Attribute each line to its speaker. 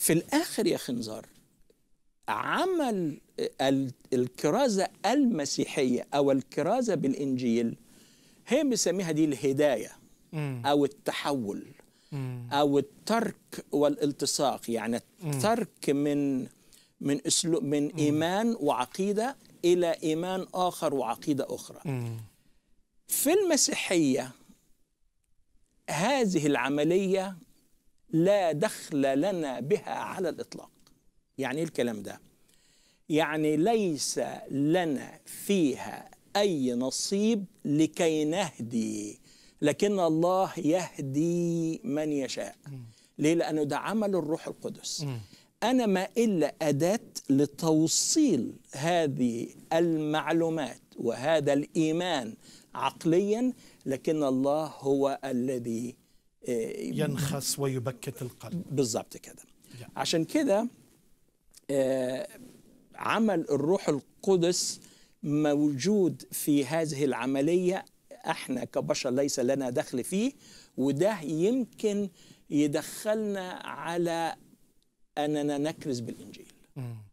Speaker 1: في الآخر يا خنزار عمل الكرازة المسيحية أو الكرازة بالإنجيل هي بنسميها دي الهداية أو التحول أو الترك والالتصاق يعني الترك من من أسلوب من إيمان وعقيدة إلى إيمان آخر وعقيدة أخرى في المسيحية هذه العملية لا دخل لنا بها على الإطلاق يعني إيه الكلام ده يعني ليس لنا فيها أي نصيب لكي نهدي لكن الله يهدي من يشاء ليه لأنه ده عمل الروح القدس أنا ما إلا أداة لتوصيل هذه المعلومات وهذا الإيمان عقليا لكن الله هو الذي ينخس ويبكت القلب بالظبط كده عشان كده آه، عمل الروح القدس موجود في هذه العملية احنا كبشر ليس لنا دخل فيه وده يمكن يدخلنا على أننا نكرز بالإنجيل